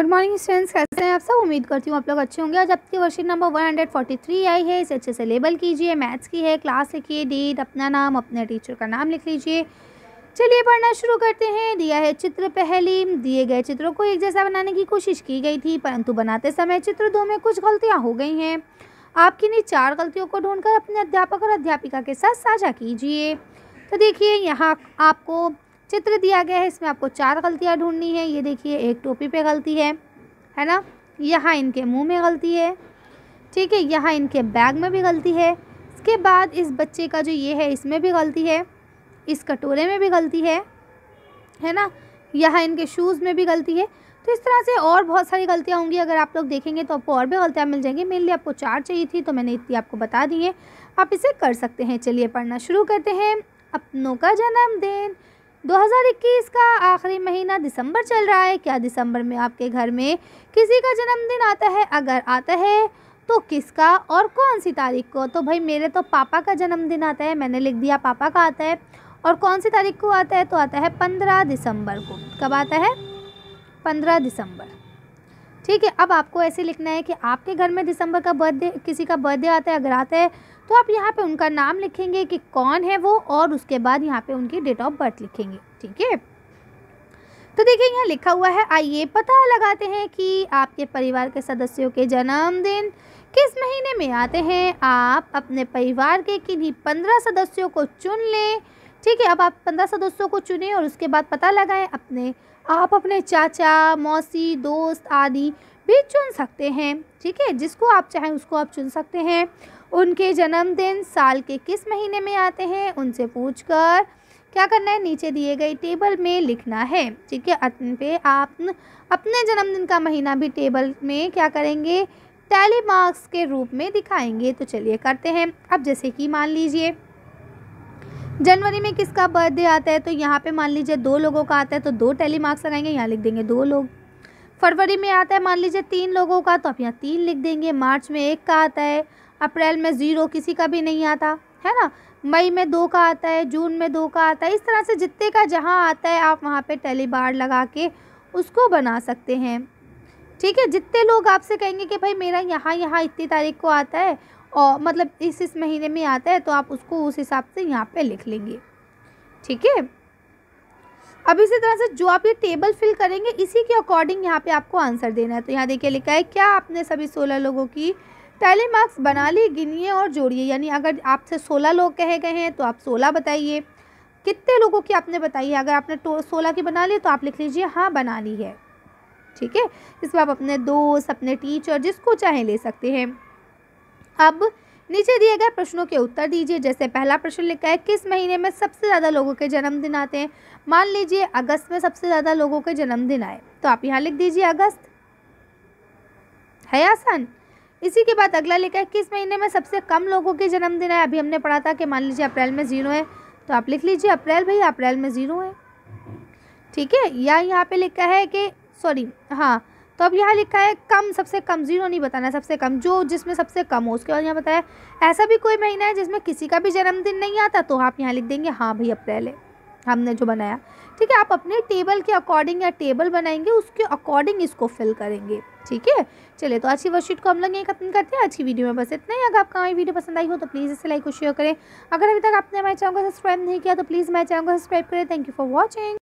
good morning students कैसे हैं आप सब उम्मीद करती हूँ आप लोग अच्छे होंगे आज आपकी वर्षीट नंबर 143 आई है इसे अच्छे से लेबल कीजिए मैथ्स की है क्लास लिखिए डेट अपना नाम अपने टीचर का नाम लिख लीजिए चलिए पढ़ना शुरू करते हैं दिया है चित्र पहली दिए गए चित्रों को एक जैसा बनाने की कोशिश की गई थी परंतु बनाते समय चित्र दो में कुछ गलतियाँ हो गई हैं आपकी लिए चार गलतियों को ढूंढकर अपने अध्यापक और अध्यापिका के साथ साझा कीजिए तो देखिए यहाँ आपको चित्र दिया गया है इसमें आपको चार गलतियाँ ढूंढनी है ये देखिए एक टोपी पे गलती है है ना यहाँ इनके मुंह में गलती है ठीक है यहाँ इनके बैग में भी गलती है इसके बाद इस बच्चे का जो ये है इसमें भी गलती है इस कटोरे में भी गलती है है ना यहाँ इनके शूज़ में भी गलती है तो इस तरह से और बहुत सारी गलतियाँ होंगी अगर आप लोग देखेंगे तो आपको और भी गलतियाँ मिल जाएंगी मेरे लिए आपको चार चाहिए थी तो मैंने इतनी आपको बता दी है आप इसे कर सकते हैं चलिए पढ़ना शुरू करते हैं अपनों का जन्मदिन 2021 का आखिरी महीना दिसंबर चल रहा है क्या दिसंबर में आपके घर में किसी का जन्मदिन आता है अगर आता है तो किसका और कौन सी तारीख को तो भाई मेरे तो पापा का जन्मदिन आता है मैंने लिख दिया पापा का आता है और कौन सी तारीख को आता है तो आता है पंद्रह दिसंबर को कब आता है पंद्रह दिसंबर ठीक है अब आपको ऐसे लिखना है कि आपके घर में दिसंबर का बर्थडे किसी का बर्थडे आता है अगर आता है तो आप यहाँ पे उनका नाम लिखेंगे कि कौन है वो और उसके बाद यहाँ पे उनकी डेट ऑफ बर्थ लिखेंगे ठीक है तो देखिए यहाँ लिखा हुआ है आइए पता लगाते हैं कि आपके परिवार के सदस्यों के जन्मदिन किस महीने में आते हैं आप अपने परिवार के किन्हीं पंद्रह सदस्यों को चुन लें ठीक है अब आप पंद्रह सदस्यों को चुनें और उसके बाद पता लगाएं अपने आप अपने चाचा मौसी दोस्त आदि भी चुन सकते हैं ठीक है जिसको आप चाहें उसको आप चुन सकते हैं उनके जन्मदिन साल के किस महीने में आते हैं उनसे पूछकर क्या करना है नीचे दिए गए टेबल में लिखना है ठीक है पे आप अपने जन्मदिन का महीना भी टेबल में क्या करेंगे टैली मार्क्स के रूप में दिखाएंगे तो चलिए करते हैं अब जैसे कि मान लीजिए जनवरी में किसका बर्थडे आता है तो यहाँ पे मान लीजिए दो लोगों का आता है तो दो टैली मार्क्स लगाएंगे यहाँ लिख देंगे दो लोग फरवरी में आता है मान लीजिए तीन लोगों का तो आप यहाँ तीन लिख देंगे मार्च में एक का आता है अप्रैल में ज़ीरो किसी का भी नहीं आता है ना मई में दो का आता है जून में दो का आता है इस तरह से जितने का जहाँ आता है आप वहाँ पर टैली बार लगा के उसको बना सकते हैं ठीक है जितने लोग आपसे कहेंगे कि भाई मेरा यहाँ यहाँ इतनी तारीख को आता है और मतलब इस इस महीने में आता है तो आप उसको उस हिसाब से यहाँ पे लिख लेंगे ठीक है अब इसी तरह से जो आप ये टेबल फिल करेंगे इसी के अकॉर्डिंग यहाँ पे आपको आंसर देना है तो यहाँ देखिए लिखा है क्या आपने सभी सोलह लोगों की टैली मार्क्स बना ली गिनिए और जोड़िए यानी अगर आपसे सोलह लोग कहे गए हैं तो आप सोलह बताइए कितने लोगों की आपने बताई है अगर आपने सोलह की बना ली तो आप लिख लीजिए हाँ बना ली है ठीक है इसमें आप अपने दोस्त अपने टीचर जिसको चाहे ले सकते हैं अब नीचे दिए गए प्रश्नों के उत्तर दीजिए जैसे पहला प्रश्न लिखा है किस महीने में सबसे ज़्यादा लोगों के जन्मदिन आते हैं मान लीजिए अगस्त में सबसे ज़्यादा लोगों के जन्मदिन आए तो आप यहाँ लिख दीजिए अगस्त है आसान इसी के बाद अगला लिखा है किस महीने में सबसे कम लोगों के जन्मदिन है अभी हमने पढ़ा था कि मान लीजिए अप्रैल में ज़ीरो है तो आप लिख लीजिए अप्रैल भाई अप्रैल में ज़ीरो है ठीक है या यहाँ पे लिखा है कि सॉरी हाँ तो अब यहाँ लिखा है कम सबसे कम जीरो नहीं बताना सबसे कम जो जिसमें सबसे कम हो उसके बाद यहाँ बताया ऐसा भी कोई महीना है जिसमें किसी का भी जन्मदिन नहीं आता तो आप यहाँ लिख देंगे हाँ भाई अप्रैल है हमने जो बनाया ठीक है आप अपने टेबल के अकॉर्डिंग या टेबल बनाएंगे उसके अकॉर्डिंग इसको फिल करेंगे ठीक है चलिए तो आज की वर्कशीट को हम लोग यही खत्म करते हैं आज की वीडियो में बस इतना ही अगर आपको हमारी वीडियो पसंद आई हो तो प्लीज़ इसे लाइक और शेयर करें अगर अभी तक आपने हमारे चैनल को सब्सक्राइब नहीं किया तो प्लीज़ मेरे चैनल को सब्सक्राइब करें थैंक यू फॉर वॉचिंग